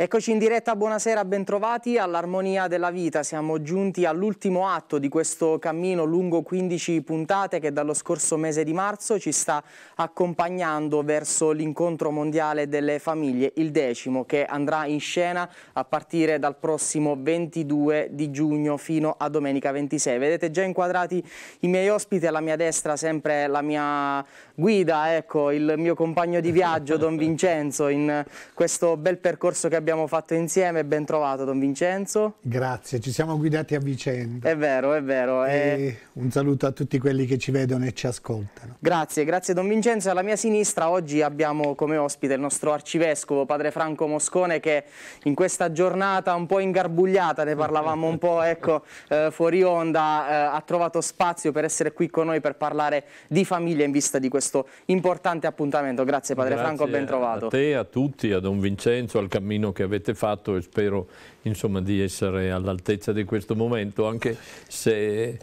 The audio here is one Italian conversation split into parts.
Eccoci in diretta, buonasera, bentrovati all'Armonia della Vita. Siamo giunti all'ultimo atto di questo cammino lungo 15 puntate che dallo scorso mese di marzo ci sta accompagnando verso l'incontro mondiale delle famiglie, il decimo, che andrà in scena a partire dal prossimo 22 di giugno fino a domenica 26. Vedete già inquadrati i miei ospiti, alla mia destra sempre la mia guida, ecco, il mio compagno di viaggio Don Vincenzo in questo bel percorso che abbiamo abbiamo fatto insieme. Ben trovato Don Vincenzo. Grazie, ci siamo guidati a vicenda. È vero, è vero. È... Eh. Un saluto a tutti quelli che ci vedono e ci ascoltano. Grazie, grazie Don Vincenzo. Alla mia sinistra oggi abbiamo come ospite il nostro arcivescovo, padre Franco Moscone, che in questa giornata un po' ingarbugliata, ne parlavamo un po' ecco, eh, fuori onda, eh, ha trovato spazio per essere qui con noi per parlare di famiglia in vista di questo importante appuntamento. Grazie padre grazie Franco, ben trovato. A te, a tutti, a Don Vincenzo, al Cammino che avete fatto e spero insomma, di essere all'altezza di questo momento, anche se eh,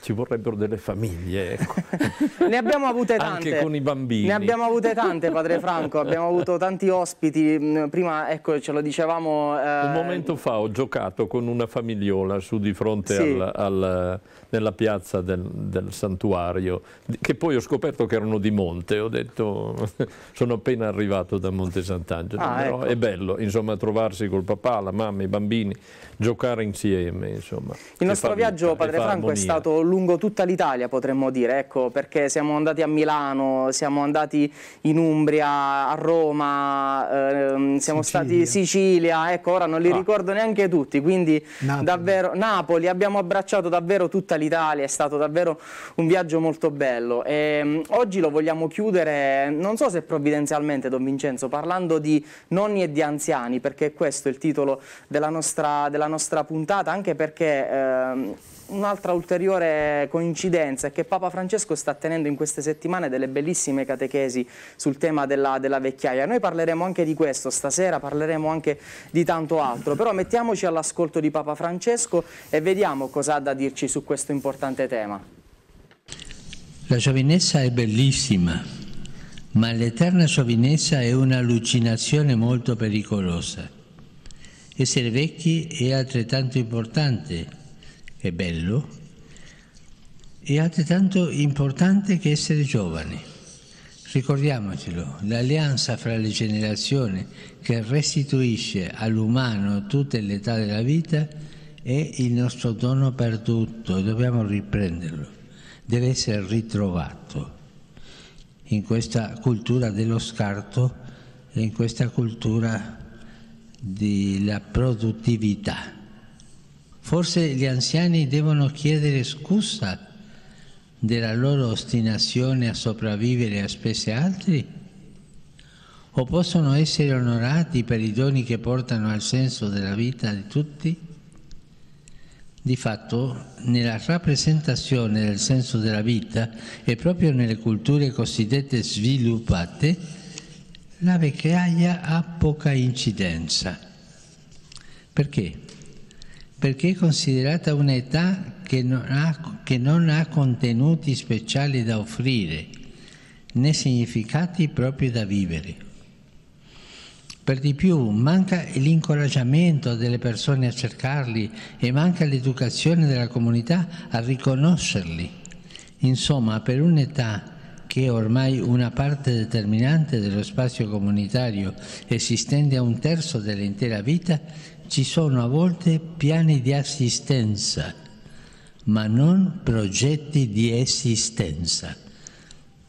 ci vorrebbero delle famiglie. Ecco. ne abbiamo avute tante. Anche con i bambini. Ne abbiamo avute tante, padre Franco, abbiamo avuto tanti ospiti. Mm, prima, ecco, ce lo dicevamo... Eh... Un momento fa ho giocato con una famigliola su di fronte sì. al, al nella piazza del, del, santuario, che poi ho scoperto che erano di monte, ho detto sono appena arrivato da Monte Sant'Angelo, ah, però ecco. è bello insomma trovarsi col papà, la mamma, i bambini, giocare insieme insomma. Il nostro viaggio vita, Padre Franco è stato lungo tutta l'Italia potremmo dire, ecco perché siamo andati a Milano, siamo andati in Umbria, a Roma, ehm, siamo Sicilia. stati in Sicilia, ecco ora non li ah. ricordo neanche tutti, quindi Napoli. davvero Napoli, abbiamo abbracciato davvero tutta l'Italia l'Italia, è stato davvero un viaggio molto bello. E, ehm, oggi lo vogliamo chiudere, non so se provvidenzialmente Don Vincenzo, parlando di nonni e di anziani, perché questo è il titolo della nostra, della nostra puntata, anche perché... Eh, Un'altra ulteriore coincidenza è che Papa Francesco sta tenendo in queste settimane delle bellissime catechesi sul tema della, della, vecchiaia. Noi parleremo anche di questo stasera, parleremo anche di tanto altro, però mettiamoci all'ascolto di Papa Francesco e vediamo cosa ha da dirci su questo importante tema. La giovinezza è bellissima, ma l'eterna giovinezza è un'allucinazione molto pericolosa. Essere vecchi è altrettanto importante e bello è altrettanto importante che essere giovani. Ricordiamocelo, l'alleanza fra le generazioni che restituisce all'umano tutte le età della vita è il nostro dono perduto, dobbiamo riprenderlo, deve essere ritrovato in questa cultura dello scarto e in questa cultura della produttività. Forse gli anziani devono chiedere scusa della loro ostinazione a sopravvivere a spese altri? O possono essere onorati per i doni che portano al senso della vita di tutti? Di fatto, nella rappresentazione del senso della vita e proprio nelle culture cosiddette sviluppate, la vecchiaia ha poca incidenza. Perché? perché è considerata un'età che non, ha, che non ha contenuti speciali da offrire, né significati propri da vivere. Per di più manca l'incoraggiamento delle persone a cercarli e manca l'educazione della comunità a riconoscerli. Insomma, per un'età che è ormai una parte determinante dello spazio comunitario e si stende a un terzo dell'intera vita, ci sono a volte piani di assistenza, ma non progetti di esistenza.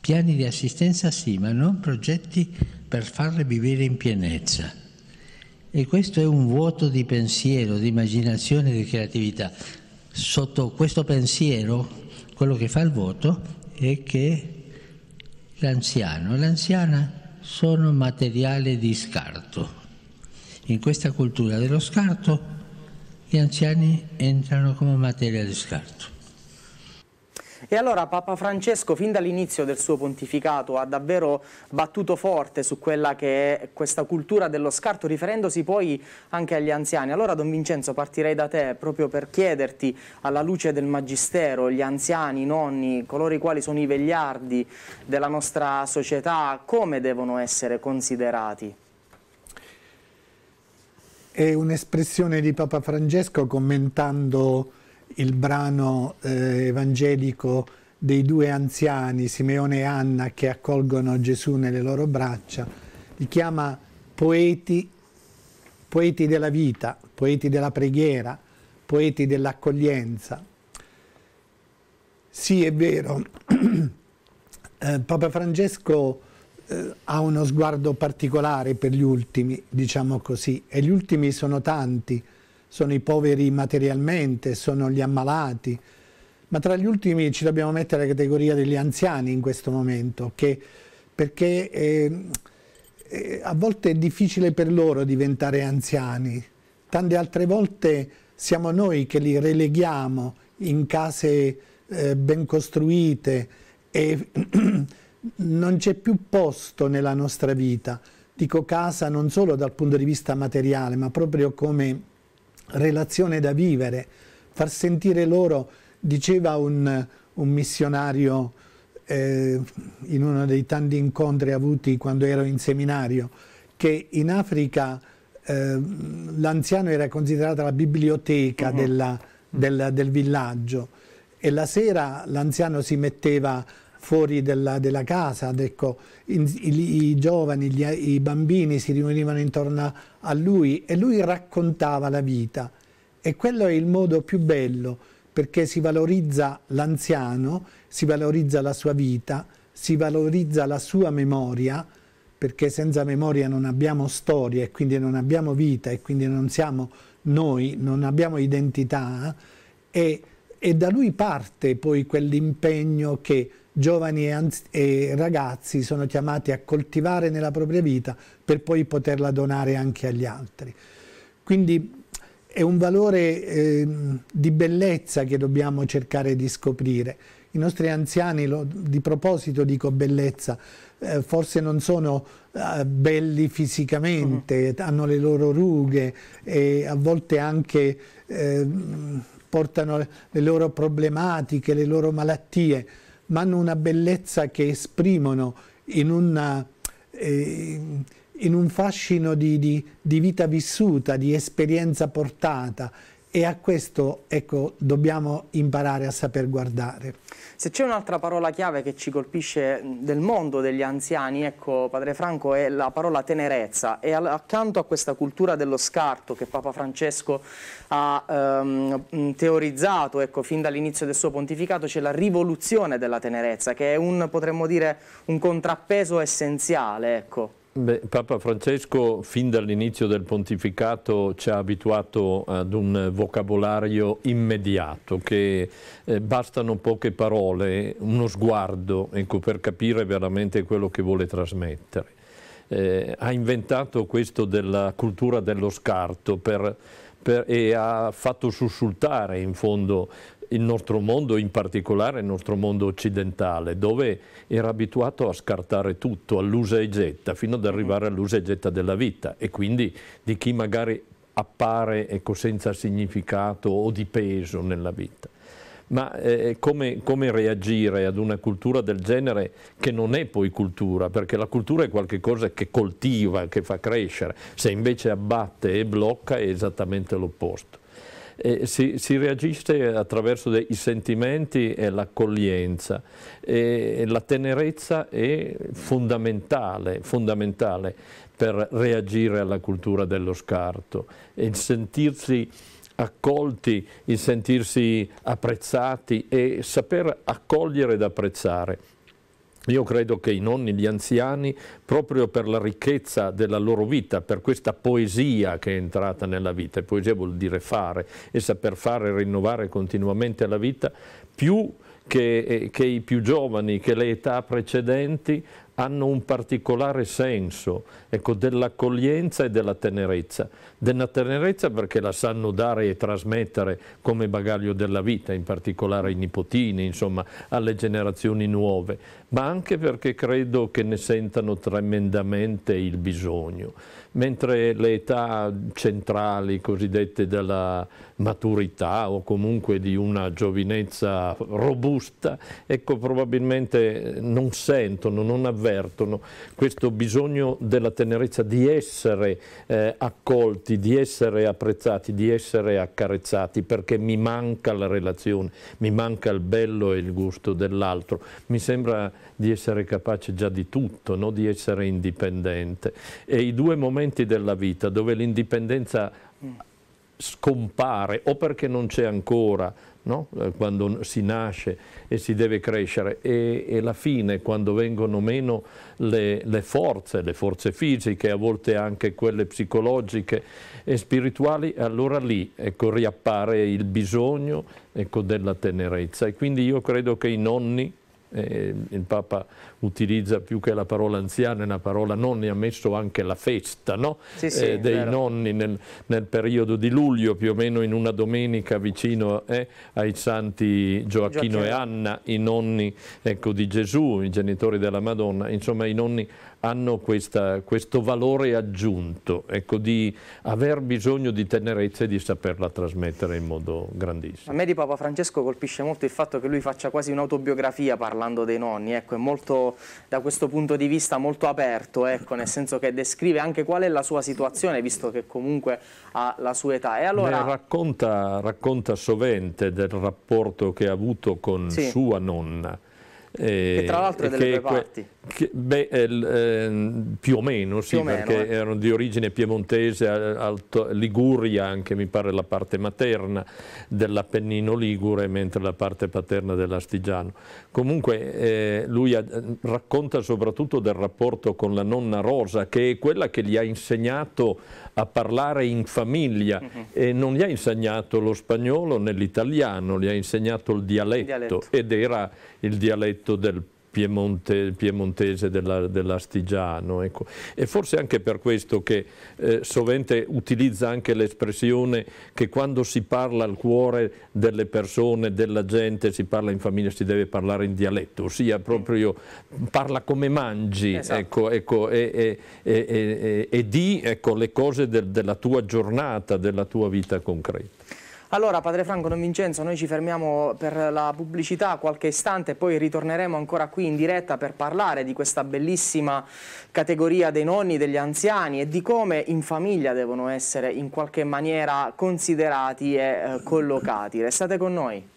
Piani di assistenza sì, ma non progetti per farle vivere in pienezza. E questo è un vuoto di pensiero, di immaginazione, di creatività. Sotto questo pensiero, quello che fa il vuoto è che l'anziano e l'anziana sono materiale di scarto, in questa cultura dello scarto gli anziani entrano come materia di scarto. E allora Papa Francesco fin dall'inizio del suo pontificato ha davvero battuto forte su quella che è questa cultura dello scarto riferendosi poi anche agli anziani. Allora Don Vincenzo partirei da te proprio per chiederti alla luce del Magistero, gli anziani, i nonni, coloro i quali sono i vegliardi della nostra società, come devono essere considerati? È un'espressione di Papa Francesco commentando il brano eh, evangelico dei due anziani, Simeone e Anna, che accolgono Gesù nelle loro braccia, li chiama poeti, poeti della vita, poeti della preghiera, poeti dell'accoglienza. Sì, è vero, eh, Papa Francesco eh, ha uno sguardo particolare per gli ultimi, diciamo così, e gli ultimi sono tanti, sono i poveri materialmente, sono gli ammalati, ma tra gli ultimi ci dobbiamo mettere la categoria degli anziani in questo momento, che, perché eh, eh, a volte è difficile per loro diventare anziani, tante altre volte siamo noi che li releghiamo in case eh, ben costruite e non c'è più posto nella nostra vita, dico casa non solo dal punto di vista materiale, ma proprio come relazione da vivere, far sentire loro, diceva un, un missionario eh, in uno dei tanti incontri avuti quando ero in seminario, che in Africa eh, l'anziano era considerata la biblioteca uh mm-hmm. -huh. della, della, del villaggio e la sera l'anziano si metteva fuori della, della casa, ecco, in, i, i, giovani, gli, i bambini si riunivano intorno a lui e lui raccontava la vita e quello è il modo più bello perché si valorizza l'anziano, si valorizza la sua vita, si valorizza la sua memoria, perché senza memoria non abbiamo storia e quindi non abbiamo vita e quindi non siamo noi, non abbiamo identità e, e da lui parte poi quell'impegno che giovani e, ragazzi sono chiamati a coltivare nella propria vita per poi poterla donare anche agli altri. Quindi è un valore eh, di bellezza che dobbiamo cercare di scoprire. I nostri anziani, lo, di proposito dico bellezza, eh, forse non sono eh, belli fisicamente, uh mm-hmm. -huh. hanno le loro rughe e a volte anche ehm, portano le loro problematiche, le loro malattie, ma hanno una bellezza che esprimono in, una, eh, in un fascino di, di, di vita vissuta, di esperienza portata e a questo ecco, dobbiamo imparare a saper guardare. Se c'è un'altra parola chiave che ci colpisce del mondo degli anziani, ecco padre Franco, è la parola tenerezza e accanto a questa cultura dello scarto che Papa Francesco ha ehm, teorizzato ecco, fin dall'inizio del suo pontificato c'è la rivoluzione della tenerezza che è un, potremmo dire, un contrappeso essenziale. Ecco. Beh, Papa Francesco fin dall'inizio del pontificato ci ha abituato ad un vocabolario immediato che eh, bastano poche parole, uno sguardo ecco, per capire veramente quello che vuole trasmettere. Eh, ha inventato questo della cultura dello scarto per per, e ha fatto sussultare in fondo il nostro mondo, in particolare il nostro mondo occidentale, dove era abituato a scartare tutto, all'usa e getta, fino ad mhm. arrivare all'usa e getta della vita e quindi di chi magari appare ecco, senza significato o di peso nella vita. Ma eh, come, come, reagire ad una cultura del genere che non è poi cultura, perché la cultura è qualcosa che coltiva, che fa crescere, se invece abbatte e blocca è esattamente l'opposto eh, si, si, reagisce attraverso dei, i sentimenti e l'accoglienza, la tenerezza è fondamentale, fondamentale per reagire alla cultura dello scarto Il sentirsi accolti, il sentirsi apprezzati e saper accogliere ed apprezzare. Io credo che i nonni, gli anziani, proprio per la ricchezza della loro vita, per questa poesia che è entrata nella vita, e poesia vuol dire fare e saper fare e rinnovare continuamente la vita, più che, eh, che i più giovani, che le età precedenti, hanno un particolare senso ecco, dell'accoglienza e della tenerezza. Della tenerezza perché la sanno dare e trasmettere come bagaglio della vita, in particolare ai nipotini, insomma, alle generazioni nuove, ma anche perché credo che ne sentano tremendamente il bisogno. Mentre le età centrali, cosiddette della maturità o comunque di una giovinezza robusta, ecco, probabilmente non sentono, non avvengono avvertono questo bisogno della tenerezza di essere eh, accolti, di essere apprezzati, di essere accarezzati perché mi manca la relazione, mi manca il bello e il gusto dell'altro, mi sembra di essere capace già di tutto, no? di essere indipendente e i due momenti della vita dove l'indipendenza scompare o perché non c'è ancora no? Eh, quando si nasce e si deve crescere e, e alla fine quando vengono meno le, le, forze, le forze fisiche, a volte anche quelle psicologiche e spirituali, allora lì ecco, riappare il bisogno ecco, della tenerezza e quindi io credo che i nonni, eh, il Papa utilizza più che la parola anziana e la parola nonni, ha messo anche la festa no? sì, sì, eh, dei vero. nonni nel, nel, periodo di luglio, più o meno in una domenica vicino eh, ai santi Gioacchino, Gioacchino, e Anna, i nonni ecco, di Gesù, i genitori della Madonna, insomma i nonni hanno questa, questo valore aggiunto, ecco, di aver bisogno di tenerezza e di saperla trasmettere in modo grandissimo. A me di Papa Francesco colpisce molto il fatto che lui faccia quasi un'autobiografia parlando dei nonni, ecco, è molto da questo punto di vista molto aperto, ecco, nel senso che descrive anche qual è la sua situazione, visto che comunque ha la sua età. E allora... racconta, racconta, sovente del rapporto che ha avuto con sì. sua nonna. Eh, che tra l'altro è eh, delle due parti che, beh, eh, ehm, più o meno, sì, o perché eh. erano di origine piemontese, Alto, Liguria anche mi pare la parte materna dell'Appennino Ligure, mentre la parte paterna dell'Astigiano. Comunque eh, lui ha, eh, racconta soprattutto del rapporto con la nonna Rosa, che è quella che gli ha insegnato a parlare in famiglia uh -huh. e non gli ha insegnato lo spagnolo né l'italiano, gli ha insegnato il dialetto, il dialetto, ed era il dialetto del piemonte, piemontese dell'astigiano. ecco. E forse anche per questo che eh, sovente utilizza anche l'espressione che quando si parla al cuore delle persone, della gente, si parla in famiglia, si deve parlare in dialetto, ossia proprio parla come mangi esatto. ecco, ecco, e, e, e, e, di ecco, le cose del, della tua giornata, della tua vita concreta. Allora, Padre Franco Don Vincenzo, noi ci fermiamo per la pubblicità qualche istante, e poi ritorneremo ancora qui in diretta per parlare di questa bellissima categoria dei nonni, degli anziani e di come in famiglia devono essere in qualche maniera considerati e eh, collocati. Restate con noi.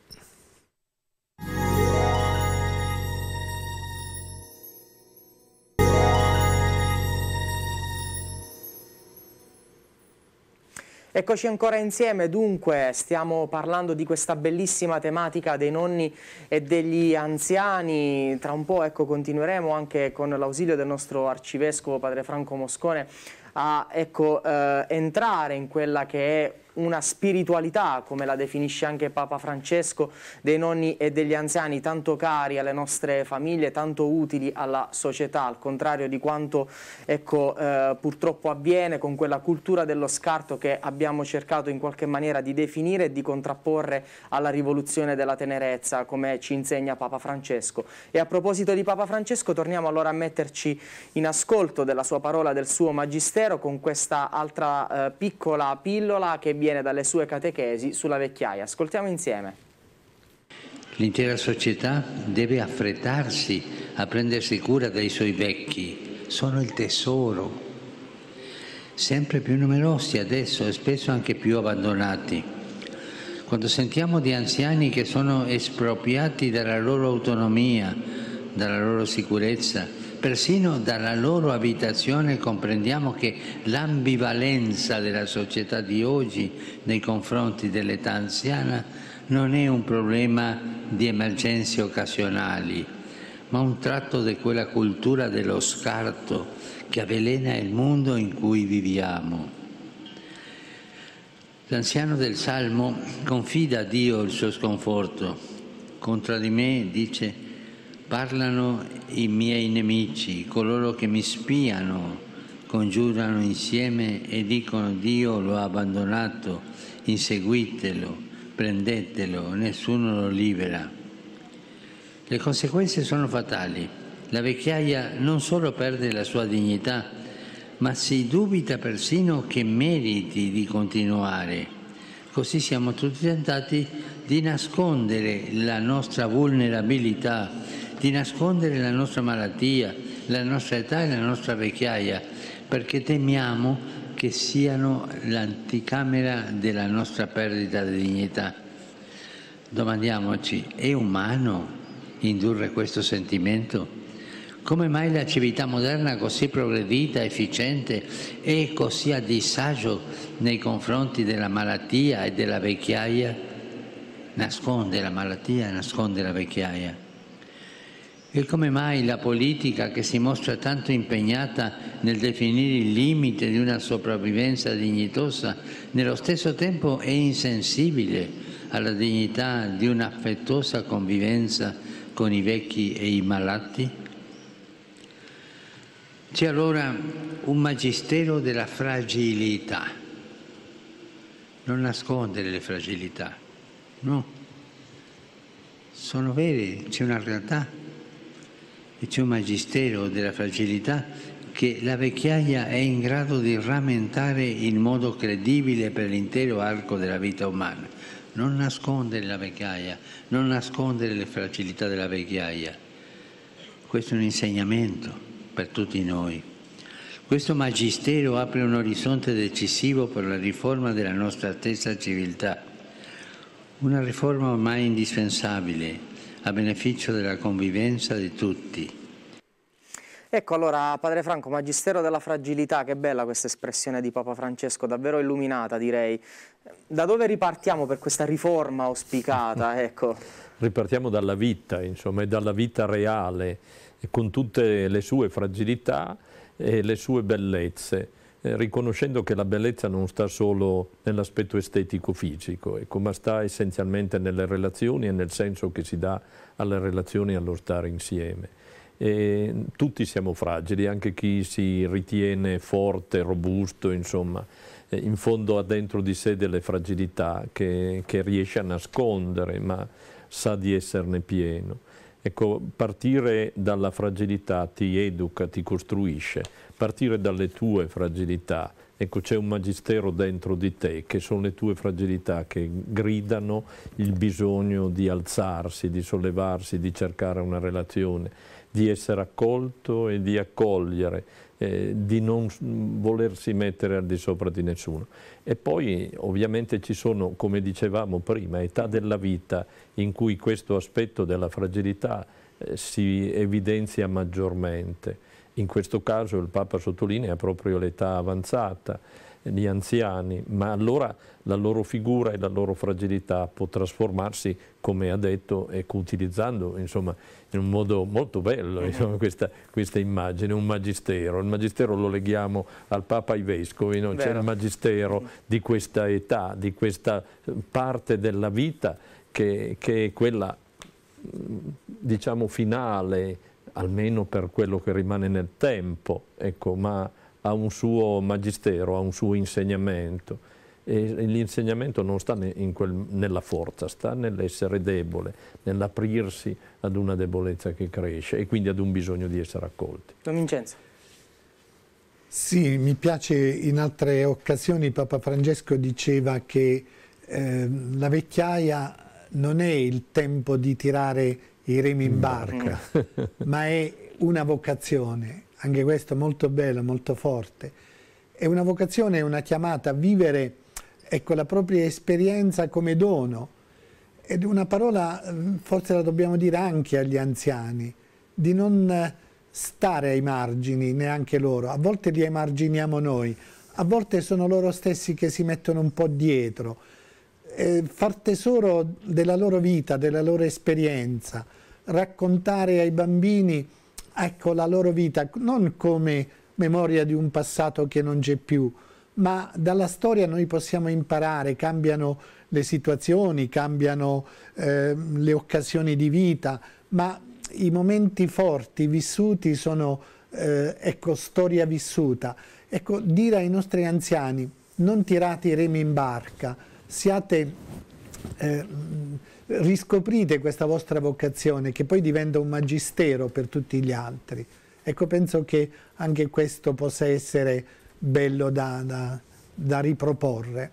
Eccoci ancora insieme, dunque stiamo parlando di questa bellissima tematica dei nonni e degli anziani, tra un po' ecco, continueremo anche con l'ausilio del nostro arcivescovo padre Franco Moscone a ecco, eh, entrare in quella che è una spiritualità, come la definisce anche Papa Francesco, dei nonni e degli anziani, tanto cari alle nostre famiglie, tanto utili alla società, al contrario di quanto ecco, eh, purtroppo avviene con quella cultura dello scarto che abbiamo cercato in qualche maniera di definire e di contrapporre alla rivoluzione della tenerezza, come ci insegna Papa Francesco. E a proposito di Papa Francesco, torniamo allora a metterci in ascolto della sua parola, del suo magistero, con questa altra eh, piccola pillola che vi viene dalle sue catechesi sulla vecchiaia. Ascoltiamo insieme. L'intera società deve affrettarsi a prendersi cura dei suoi vecchi, sono il tesoro, sempre più numerosi adesso e spesso anche più abbandonati. Quando sentiamo di anziani che sono espropriati dalla loro autonomia, dalla loro sicurezza, Persino dalla loro abitazione comprendiamo che l'ambivalenza della società di oggi nei confronti dell'età anziana non è un problema di emergenze occasionali, ma un tratto di quella cultura dello scarto che avvelena il mondo in cui viviamo. L'anziano del Salmo confida a Dio il suo sconforto. Contra di me dice Parlano i miei nemici, coloro che mi spiano, congiurano insieme e dicono Dio lo ha abbandonato, inseguitelo, prendetelo, nessuno lo libera. Le conseguenze sono fatali. La vecchiaia non solo perde la sua dignità, ma si dubita persino che meriti di continuare. Così siamo tutti tentati di nascondere la nostra vulnerabilità di nascondere la nostra malattia, la nostra età e la nostra vecchiaia, perché temiamo che siano l'anticamera della nostra perdita di dignità. Domandiamoci, è umano indurre questo sentimento? Come mai la civiltà moderna così progredita, efficiente è così a disagio nei confronti della malattia e della vecchiaia? Nasconde la malattia, nasconde la vecchiaia. E come mai la politica, che si mostra tanto impegnata nel definire il limite di una sopravvivenza dignitosa, nello stesso tempo è insensibile alla dignità di un'affettuosa convivenza con i vecchi e i malati? C'è allora un magistero della fragilità. Non nascondere le fragilità, no? Sono vere, c'è una realtà e c'è un magistero della fragilità che la vecchiaia è in grado di rammentare in modo credibile per l'intero arco della vita umana. Non nascondere la vecchiaia, non nascondere le fragilità della vecchiaia. Questo è un insegnamento per tutti noi. Questo magistero apre un orizzonte decisivo per la riforma della nostra stessa civiltà. Una riforma ormai indispensabile, a beneficio della convivenza di tutti. Ecco allora, Padre Franco, Magistero della Fragilità, che bella questa espressione di Papa Francesco, davvero illuminata direi. Da dove ripartiamo per questa riforma auspicata? Ecco. ripartiamo dalla vita, insomma, e dalla vita reale, con tutte le sue fragilità e le sue bellezze. Eh, riconoscendo che la bellezza non sta solo nell'aspetto estetico-fisico, ecco, ma sta essenzialmente nelle relazioni e nel senso che si dà alle relazioni e allo stare insieme. E tutti siamo fragili, anche chi si ritiene forte, robusto, insomma, eh, in fondo ha dentro di sé delle fragilità che, che riesce a nascondere, ma sa di esserne pieno. Ecco, partire dalla fragilità ti educa, ti costruisce, partire dalle tue fragilità. Ecco, c'è un magistero dentro di te che sono le tue fragilità che gridano il bisogno di alzarsi, di sollevarsi, di cercare una relazione, di essere accolto e di accogliere, eh, di non volersi mettere al di sopra di nessuno. E poi ovviamente ci sono, come dicevamo prima, età della vita in cui questo aspetto della fragilità eh, si evidenzia maggiormente in questo caso il Papa sottolinea proprio l'età avanzata, gli eh, anziani, ma allora la loro figura e la loro fragilità può trasformarsi, come ha detto, ecco, utilizzando insomma, in un modo molto bello mm-hmm. insomma, questa, questa, immagine, un magistero. Il magistero lo leghiamo al Papa ai Vescovi, no? c'è il magistero di questa età, di questa eh, parte della vita che, che è quella mm, diciamo finale, almeno per quello che rimane nel tempo, ecco, ma ha un suo magistero, ha un suo insegnamento. E l'insegnamento non sta quel, nella forza, sta nell'essere debole, nell'aprirsi ad una debolezza che cresce e quindi ad un bisogno di essere accolti. Don Vincenzo. Sì, mi piace in altre occasioni Papa Francesco diceva che eh, la vecchiaia non è il tempo di tirare i remi in mm. barca, ma è una vocazione, anche questo molto bello, molto forte. È una vocazione, è una chiamata a vivere ecco, la propria esperienza come dono. Ed una parola, mm, forse la dobbiamo dire anche agli anziani, di non eh, stare ai margini, neanche loro. A volte li emarginiamo noi, a volte sono loro stessi che si mettono un po' dietro. Eh, far tesoro della loro vita, della loro esperienza, raccontare ai bambini ecco, la loro vita, non come memoria di un passato che non c'è più, ma dalla storia noi possiamo imparare, cambiano le situazioni, cambiano eh, le occasioni di vita, ma i momenti forti vissuti sono eh, ecco, storia vissuta. Ecco, dire ai nostri anziani non tirate i remi in barca, siate... Eh, riscoprite questa vostra vocazione che poi diventa un magistero per tutti gli altri. Ecco, penso che anche questo possa essere bello da, da, da riproporre.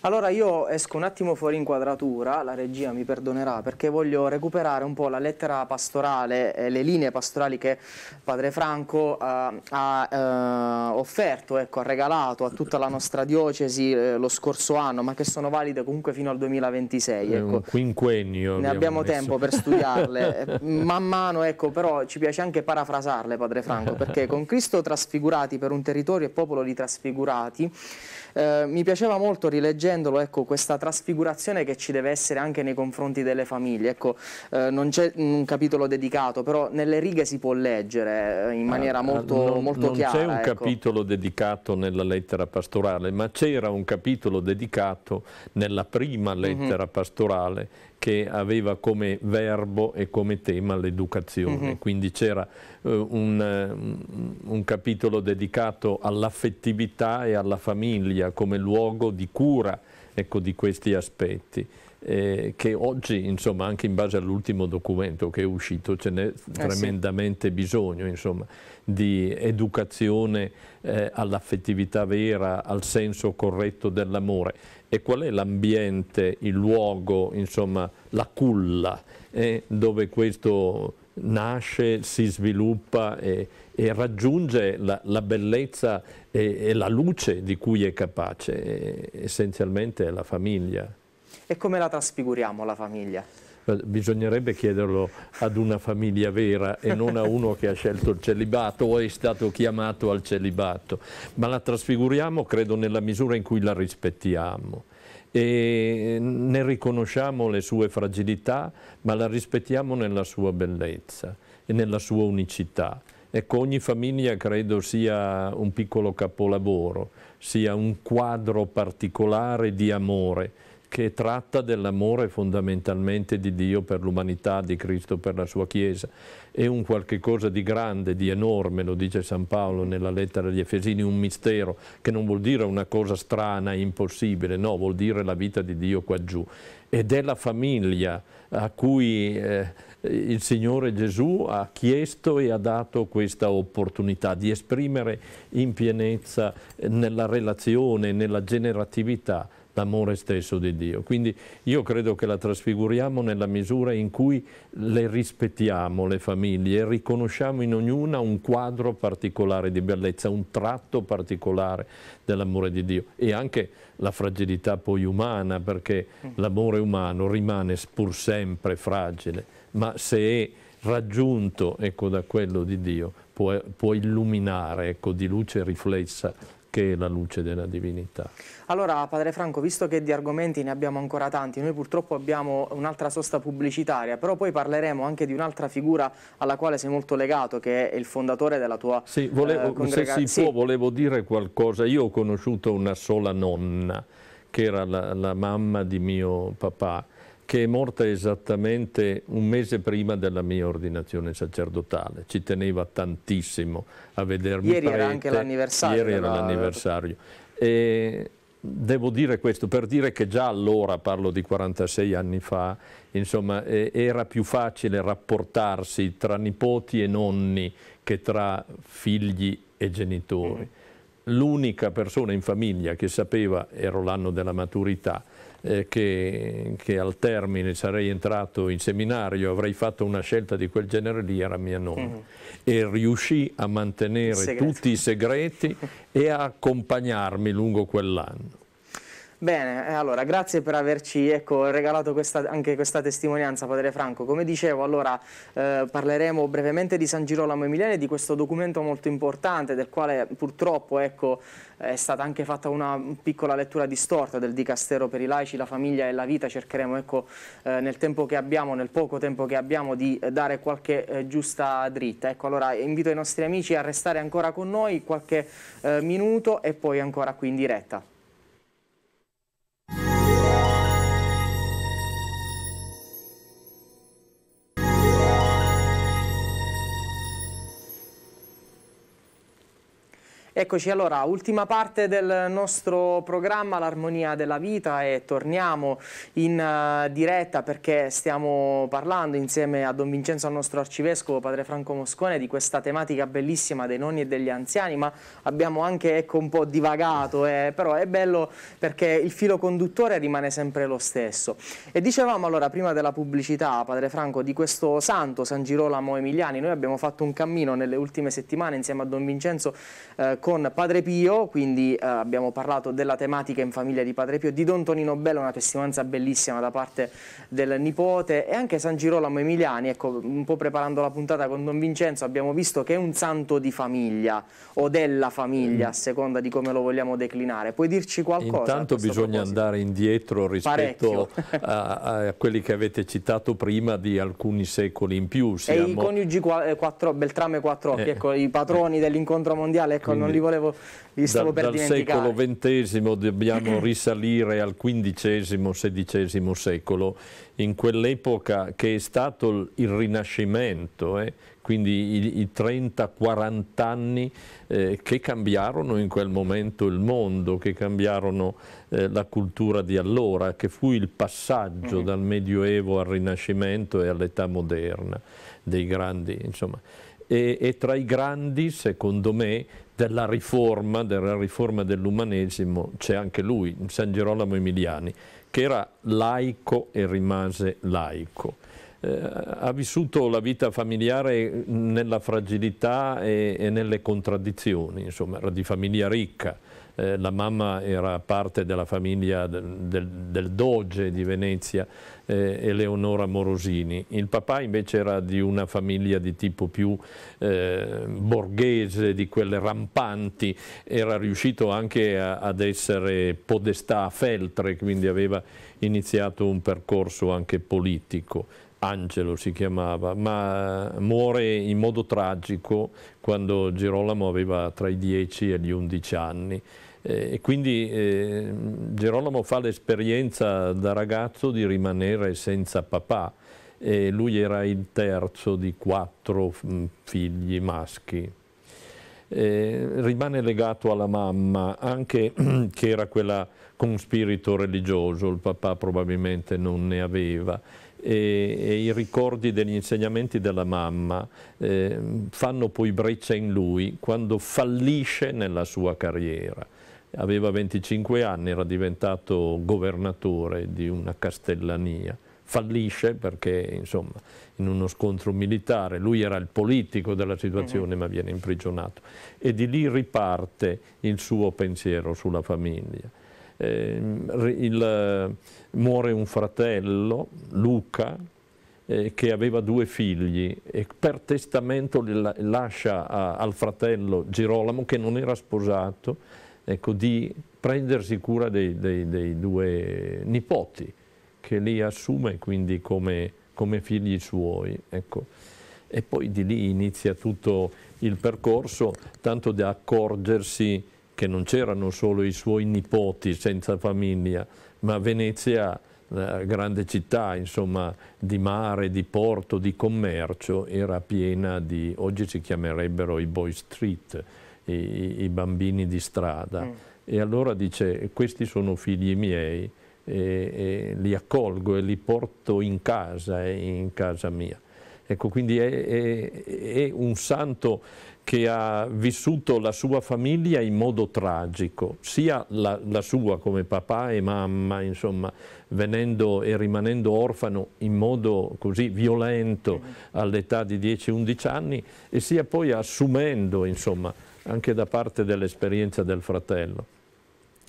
Allora io esco un attimo fuori inquadratura, la regia mi perdonerà, perché voglio recuperare un po' la lettera pastorale, e eh, le linee pastorali che Padre Franco eh, ha eh, offerto, ecco, ha regalato a tutta la nostra diocesi eh, lo scorso anno, ma che sono valide comunque fino al 2026. È Ecco. quinquennio. Ne abbiamo, abbiamo tempo per studiarle, eh, man mano, ecco, però ci piace anche parafrasarle, Padre Franco, perché con Cristo trasfigurati per un territorio e popolo di trasfigurati, eh, mi piaceva molto rileggendolo ecco, questa trasfigurazione che ci deve essere anche nei confronti delle famiglie. Ecco, eh, non c'è un capitolo dedicato, però nelle righe si può leggere eh, in ah, maniera ah, molto, non, molto non chiara. Non c'è un ecco. capitolo dedicato nella lettera pastorale, ma c'era un capitolo dedicato nella prima mhm. lettera mm -hmm. pastorale che aveva come verbo e come tema l'educazione, mm-hmm. quindi c'era eh, un, eh, un, capitolo dedicato all'affettività e alla famiglia come luogo di cura ecco, di questi aspetti eh, che oggi, insomma, anche in base all'ultimo documento che è uscito, ce n'è eh tremendamente sì. bisogno, insomma, di educazione eh, all'affettività vera, al senso corretto dell'amore. E qual è l'ambiente, il luogo, insomma, la culla eh, dove questo nasce, si sviluppa e, e raggiunge la, la bellezza e, e, la luce di cui è capace, e, eh, essenzialmente è la famiglia e come la trasfiguriamo la famiglia? Bisognerebbe chiederlo ad una famiglia vera e non a uno che ha scelto il celibato o è stato chiamato al celibato, ma la trasfiguriamo credo nella misura in cui la rispettiamo e ne riconosciamo le sue fragilità, ma la rispettiamo nella sua bellezza e nella sua unicità. Ecco, ogni famiglia credo sia un piccolo capolavoro, sia un quadro particolare di amore che tratta dell'amore fondamentalmente di Dio per l'umanità, di Cristo per la sua Chiesa. È un qualche cosa di grande, di enorme, lo dice San Paolo nella lettera agli Efesini, un mistero che non vuol dire una cosa strana, impossibile, no, vuol dire la vita di Dio qua giù. Ed è la famiglia a cui eh, il Signore Gesù ha chiesto e ha dato questa opportunità di esprimere in pienezza eh, nella relazione, nella generatività l'amore stesso di Dio. Quindi io credo che la trasfiguriamo nella misura in cui le rispettiamo le famiglie e riconosciamo in ognuna un quadro particolare di bellezza, un tratto particolare dell'amore di Dio e anche la fragilità poi umana perché mm. l'amore umano rimane pur sempre fragile, ma se è raggiunto ecco, da quello di Dio può, può illuminare ecco, di luce riflessa che la luce della divinità. Allora, Padre Franco, visto che di argomenti ne abbiamo ancora tanti, noi purtroppo abbiamo un'altra sosta pubblicitaria, però poi parleremo anche di un'altra figura alla quale sei molto legato, che è il fondatore della tua sì, volevo, eh, Se si sì. può, volevo dire qualcosa. Io ho conosciuto una sola nonna, che era la, la mamma di mio papà, che è morta esattamente un mese prima della mia ordinazione sacerdotale. Ci teneva tantissimo a vedermi Ieri prete. era anche l'anniversario. Ieri era l'anniversario. E devo dire questo per dire che già allora, parlo di 46 anni fa, insomma, era più facile rapportarsi tra nipoti e nonni che tra figli e genitori. Mm. L'unica persona in famiglia che sapeva, ero l'anno della maturità, eh, che, che, al termine sarei entrato in seminario, avrei fatto una scelta di quel genere lì, era mia nonna. Mm. E riuscì a mantenere tutti i segreti e a accompagnarmi lungo quell'anno. Bene, eh, allora grazie per averci ecco, regalato questa, anche questa testimonianza, Padre Franco. Come dicevo, allora eh, parleremo brevemente di San Girolamo Emiliano e di questo documento molto importante del quale purtroppo ecco, è stata anche fatta una piccola lettura distorta del dicastero per i laici, la famiglia e la vita. Cercheremo ecco, eh, nel tempo che abbiamo, nel poco tempo che abbiamo, di dare qualche eh, giusta dritta. Ecco, allora invito i nostri amici a restare ancora con noi qualche eh, minuto e poi ancora qui in diretta. Eccoci allora, ultima parte del nostro programma L'armonia della vita e torniamo in eh, diretta perché stiamo parlando insieme a Don Vincenzo, al nostro arcivescovo, padre Franco Moscone, di questa tematica bellissima dei nonni e degli anziani, ma abbiamo anche ecco, un po' divagato, eh, però è bello perché il filo conduttore rimane sempre lo stesso. E dicevamo allora prima della pubblicità, padre Franco, di questo santo San Girolamo Emiliani, noi abbiamo fatto un cammino nelle ultime settimane insieme a Don Vincenzo eh, con Padre Pio, quindi eh, abbiamo parlato della tematica in famiglia di Padre Pio, di Don Tonino Bello, una testimonianza bellissima da parte del nipote e anche San Girolamo Emiliani, ecco, un po' preparando la puntata con Don Vincenzo abbiamo visto che è un santo di famiglia o della famiglia, a seconda di come lo vogliamo declinare. Puoi dirci qualcosa? Intanto bisogna proposito? andare indietro rispetto a, a, quelli che avete citato prima di alcuni secoli in più. Siamo... E i coniugi eh, quattro, Beltrame Quattrocchi, eh, ecco, i patroni eh, dell'incontro mondiale, ecco, non li volevo, li stavo da, per dal secolo XX dobbiamo risalire al XV-XVI secolo, in quell'epoca che è stato il Rinascimento, eh, quindi i, i 30-40 anni eh, che cambiarono in quel momento il mondo, che cambiarono eh, la cultura di allora, che fu il passaggio mm. dal Medioevo al Rinascimento e all'età moderna dei grandi, insomma. E, e, tra i grandi, secondo me, della riforma, della riforma dell'umanesimo, c'è anche lui, San Girolamo Emiliani, che era laico e rimase laico. Eh, ha vissuto la vita familiare nella fragilità e, e nelle contraddizioni, insomma, era di famiglia ricca, eh, la mamma era parte della famiglia del, del, del doge di Venezia, eh, Eleonora Morosini. Il papà invece era di una famiglia di tipo più eh, borghese, di quelle rampanti, era riuscito anche a, ad essere podestà a feltre, quindi aveva iniziato un percorso anche politico. Angelo si chiamava, ma muore in modo tragico quando Girolamo aveva tra i 10 e gli 11 anni eh, e quindi eh, Gerolamo fa l'esperienza da ragazzo di rimanere senza papà e lui era il terzo di quattro mm, figli maschi. E eh, rimane legato alla mamma, anche che era quella con spirito religioso, il papà probabilmente non ne aveva. E, e, i ricordi degli insegnamenti della mamma eh, fanno poi breccia in lui quando fallisce nella sua carriera aveva 25 anni, era diventato governatore di una castellania. Fallisce perché insomma, in uno scontro militare, lui era il politico della situazione mhm. ma viene imprigionato e di lì riparte il suo pensiero sulla famiglia. Eh, il, muore un fratello, Luca, eh, che aveva due figli e per testamento lascia a, al fratello Girolamo che non era sposato ecco, di prendersi cura dei, dei, dei, due nipoti che li assume quindi come, come figli suoi. Ecco. E poi di lì inizia tutto il percorso, tanto da accorgersi che non c'erano solo i suoi nipoti senza famiglia, ma Venezia, eh, grande città insomma, di mare, di porto, di commercio, era piena di, oggi si chiamerebbero i Boy Street, i, i bambini di strada. Mm. E allora dice, questi sono figli miei, e, e li accolgo e li porto in casa, eh, in casa mia. Ecco, quindi è, è, è, un santo che ha vissuto la sua famiglia in modo tragico, sia la, la, sua come papà e mamma, insomma, venendo e rimanendo orfano in modo così violento mm. all'età di 10-11 anni, e sia poi assumendo, insomma, anche da parte dell'esperienza del fratello.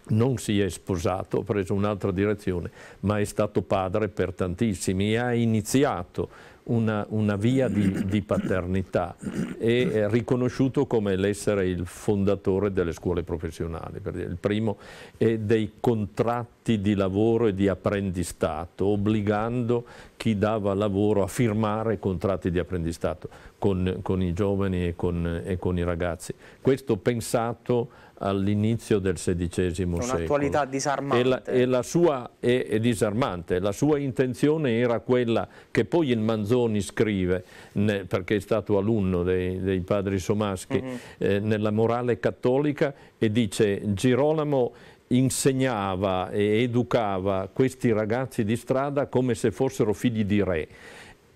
Non si è sposato, ha preso un'altra direzione, ma è stato padre per tantissimi e ha iniziato una, una via di, di paternità e è riconosciuto come l'essere il fondatore delle scuole professionali, per dire, il primo e dei contratti contratti di lavoro e di apprendistato, obbligando chi dava lavoro a firmare contratti di apprendistato con, con i giovani e con, e con i ragazzi. Questo pensato all'inizio del XVI secolo. Un'attualità disarmante. E la, e la sua, è, è disarmante. la sua intenzione era quella che poi il Manzoni scrive, ne, perché è stato alunno dei, dei padri somaschi, mm -hmm. eh, nella morale cattolica e dice Girolamo insegnava e educava questi ragazzi di strada come se fossero figli di re.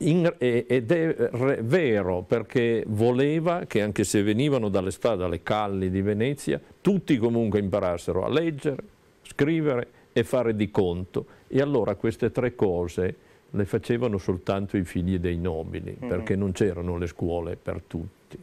In, ed è vero perché voleva che anche se venivano dalle strade, dalle calli di Venezia, tutti comunque imparassero a leggere, scrivere e fare di conto. E allora queste tre cose le facevano soltanto i figli dei nobili, mm -hmm. perché non c'erano le scuole per tutti.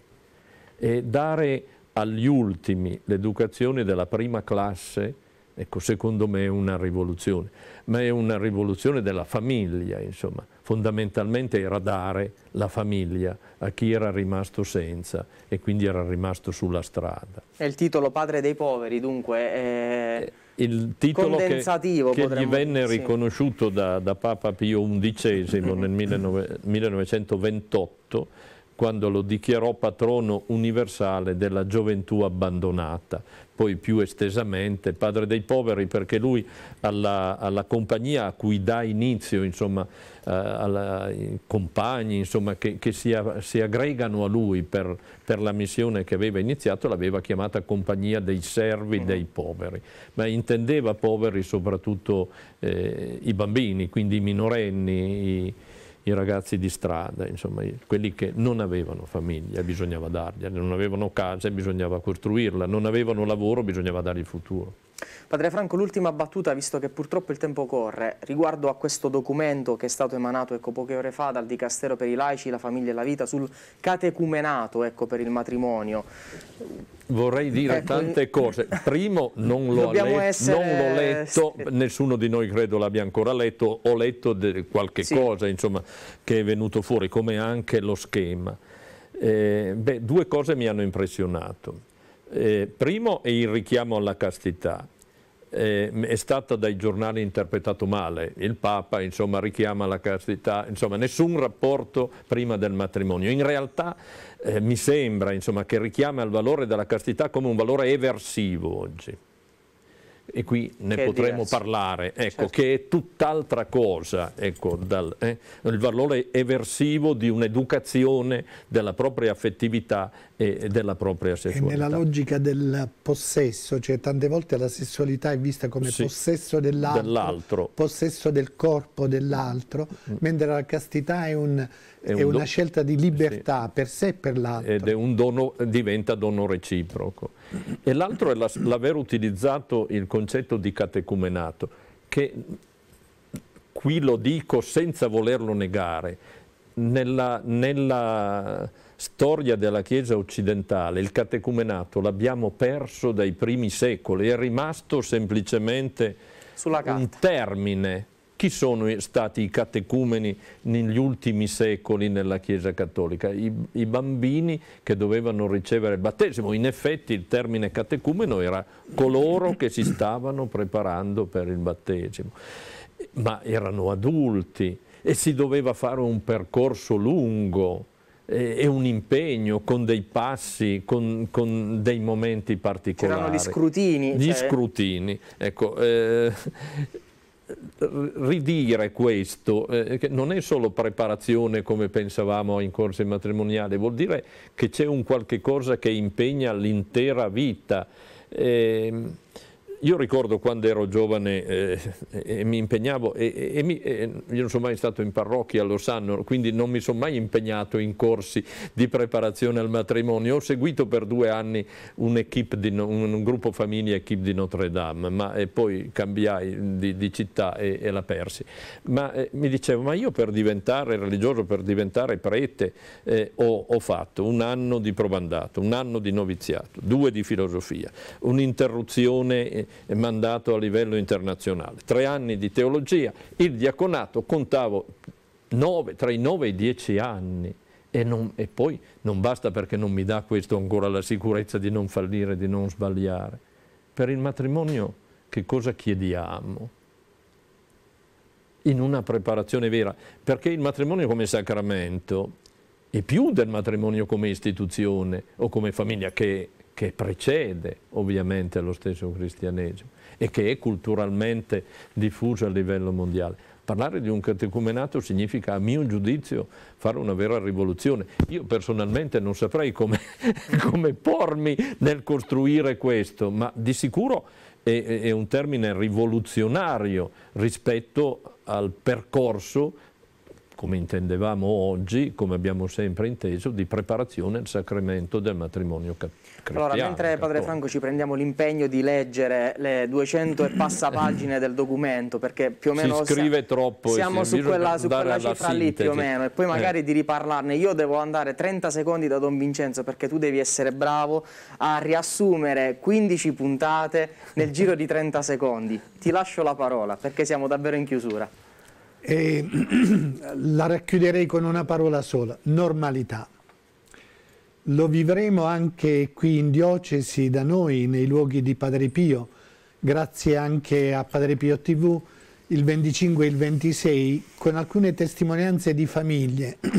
E dare agli ultimi l'educazione della prima classe Ecco, secondo me è una rivoluzione, ma è una rivoluzione della famiglia, insomma. Fondamentalmente era dare la famiglia a chi era rimasto senza e quindi era rimasto sulla strada. È il titolo Padre dei Poveri, dunque, è eh, il titolo che, che gli venne riconosciuto da, da Papa Pio XI nel 19, 1928 quando lo dichiarò patrono universale della gioventù abbandonata, poi più estesamente padre dei poveri perché lui alla, alla compagnia a cui dà inizio, insomma, eh, alla, ai compagni insomma, che, che si, a, si, aggregano a lui per, per, la missione che aveva iniziato, l'aveva chiamata compagnia dei servi dei poveri, ma intendeva poveri soprattutto eh, i bambini, quindi i minorenni, i, i ragazzi di strada, insomma, quelli che non avevano famiglia, bisognava dargliela, non avevano casa, bisognava costruirla, non avevano lavoro, bisognava dare il futuro. Padre Franco, l'ultima battuta, visto che purtroppo il tempo corre, riguardo a questo documento che è stato emanato ecco, poche ore fa dal Dicastero per i laici, la famiglia e la vita, sul catecumenato ecco, per il matrimonio vorrei dire eh, tante cose. Primo, non l'ho, let, essere... non l'ho letto, eh. nessuno di noi credo l'abbia ancora letto, ho letto qualche sì. cosa insomma, che è venuto fuori, come anche lo schema. Eh, beh, due cose mi hanno impressionato. Eh, primo è il richiamo alla castità eh, è stata dai giornali interpretata male, il Papa insomma, richiama la castità, insomma nessun rapporto prima del matrimonio. In realtà eh, mi sembra insomma, che richiama il valore della castità come un valore eversivo oggi e qui ne potremo parlare, ecco, certo. che è tutt'altra cosa, ecco, dal, eh, il valore eversivo di un'educazione della propria affettività e della propria sessualità. E nella logica del possesso, cioè tante volte la sessualità è vista come sì, possesso dell'altro, dell possesso del corpo dell'altro, mm. mentre la castità è, un, è, un è una scelta di libertà sì. per sé e per l'altro. Ed è un dono, diventa dono reciproco. E l'altro è l'aver utilizzato il concetto di catecumenato, che qui lo dico senza volerlo negare, nella, nella storia della Chiesa occidentale il catecumenato l'abbiamo perso dai primi secoli, è rimasto semplicemente un termine chi sono stati i catecumeni negli ultimi secoli nella Chiesa Cattolica? I, I, bambini che dovevano ricevere il battesimo. In effetti il termine catecumeno era coloro che si stavano preparando per il battesimo. Ma erano adulti e si doveva fare un percorso lungo e un impegno con dei passi, con, con dei momenti particolari. C'erano gli scrutini. Gli cioè... scrutini, ecco. Eh, ridire questo, eh, che non è solo preparazione come pensavamo in corso matrimoniale, vuol dire che c'è un qualche cosa che impegna l'intera vita. Eh, io ricordo quando ero giovane eh, e mi impegnavo, e, e mi, io non sono mai stato in parrocchia, lo sanno, quindi non mi sono mai impegnato in corsi di preparazione al matrimonio. Ho seguito per due anni un, di, un gruppo famiglia equip di Notre Dame, ma poi cambiai di, di città e, e, la persi. Ma eh, mi dicevo, ma io per diventare religioso, per diventare prete, eh, ho, ho fatto un anno di probandato, un anno di noviziato, due di filosofia, un'interruzione eh, mandato a livello internazionale. Tre anni di teologia, il diaconato contavo 9, tra i 9 e i 10 anni. E, non, e, poi non basta perché non mi dà questo ancora la sicurezza di non fallire, di non sbagliare. Per il matrimonio che cosa chiediamo? In una preparazione vera, perché il matrimonio come sacramento e più del matrimonio come istituzione o come famiglia che che precede ovviamente lo stesso cristianesimo e che è culturalmente diffuso a livello mondiale. Parlare di un catecumenato significa, a mio giudizio, fare una vera rivoluzione. Io personalmente non saprei come, come pormi nel costruire questo, ma di sicuro è, è un termine rivoluzionario rispetto al percorso come intendevamo oggi, come abbiamo sempre inteso, di preparazione al sacramento del matrimonio cattolico. Allora, mentre Padre Franco ci prendiamo l'impegno di leggere le 200 e passa pagine del documento, perché più o meno si scrive siamo, troppo, siamo su quella, su quella cifra lì più o meno, e poi eh. magari eh. di riparlarne. Io devo andare 30 secondi da Don Vincenzo perché tu devi essere bravo a riassumere 15 puntate nel giro di 30 secondi. Ti lascio la parola perché siamo davvero in chiusura. E la racchiuderei con una parola sola, normalità. Lo vivremo anche qui in diocesi da noi, nei luoghi di Padre Pio, grazie anche a Padre Pio TV, il 25 e il 26, con alcune testimonianze di famiglie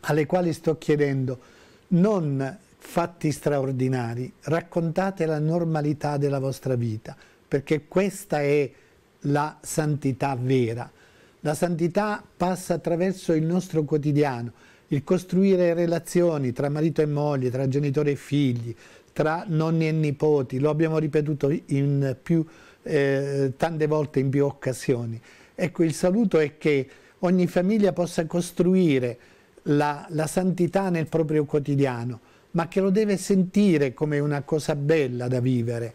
alle quali sto chiedendo non fatti straordinari, raccontate la normalità della vostra vita, perché questa è la santità vera. La santità passa attraverso il nostro quotidiano, il costruire relazioni tra marito e moglie, tra genitori e figli, tra nonni e nipoti, lo abbiamo ripetuto più, eh, tante volte in più occasioni. Ecco, il saluto è che ogni famiglia possa costruire la, la santità nel proprio quotidiano, ma che lo deve sentire come una cosa bella da vivere,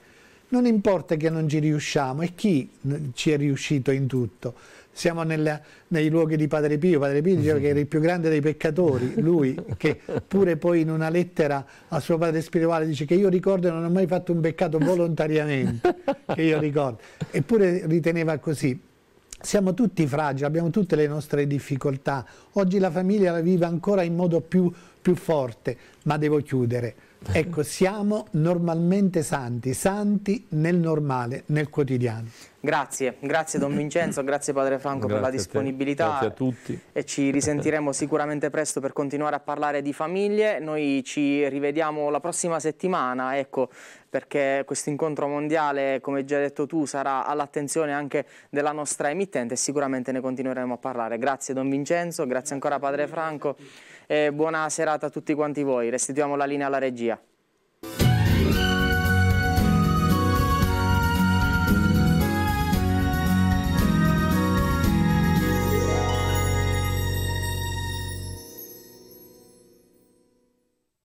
non importa che non ci riusciamo, e chi ci è riuscito in tutto? Siamo nella, nei luoghi di Padre Pio, Padre Pio diceva che era il più grande dei peccatori, lui che pure poi in una lettera al suo padre spirituale dice che io ricordo non ho mai fatto un peccato volontariamente, che io ricordo, eppure riteneva così, siamo tutti fragili, abbiamo tutte le nostre difficoltà, oggi la famiglia la vive ancora in modo più, più forte, ma devo chiudere. Ecco, siamo normalmente santi, santi nel normale, nel quotidiano. Grazie, grazie Don Vincenzo, grazie Padre Franco grazie per la disponibilità. Grazie a tutti. E ci risentiremo sicuramente presto per continuare a parlare di famiglie. Noi ci rivediamo la prossima settimana, ecco, perché questo incontro mondiale, come già detto tu, sarà all'attenzione anche della nostra emittente e sicuramente ne continueremo a parlare. Grazie Don Vincenzo, grazie ancora Padre Franco buona serata a tutti quanti voi. Restituiamo la linea alla regia.